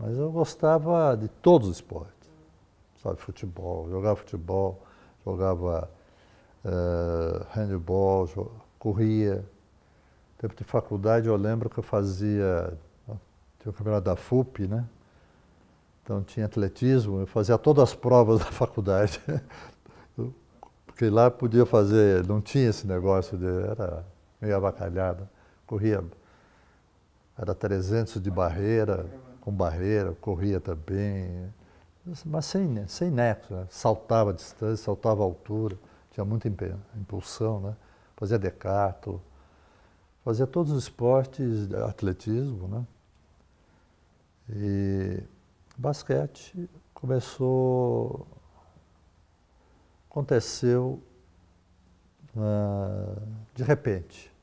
Mas eu gostava de todos os esportes. Sabe, futebol, jogava futebol, jogava uh, handball, jog... corria. Tempo de faculdade eu lembro que eu fazia, tinha o campeonato da FUP, né? Então tinha atletismo, eu fazia todas as provas da faculdade. Porque lá podia fazer, não tinha esse negócio de, era meio abacalhado, corria, era 300 de barreira com barreira, corria também, mas sem, né, sem nexo, né? saltava a distância, saltava a altura, tinha muita impulsão, né? fazia decato, fazia todos os esportes, atletismo, né? E basquete começou, aconteceu uh, de repente.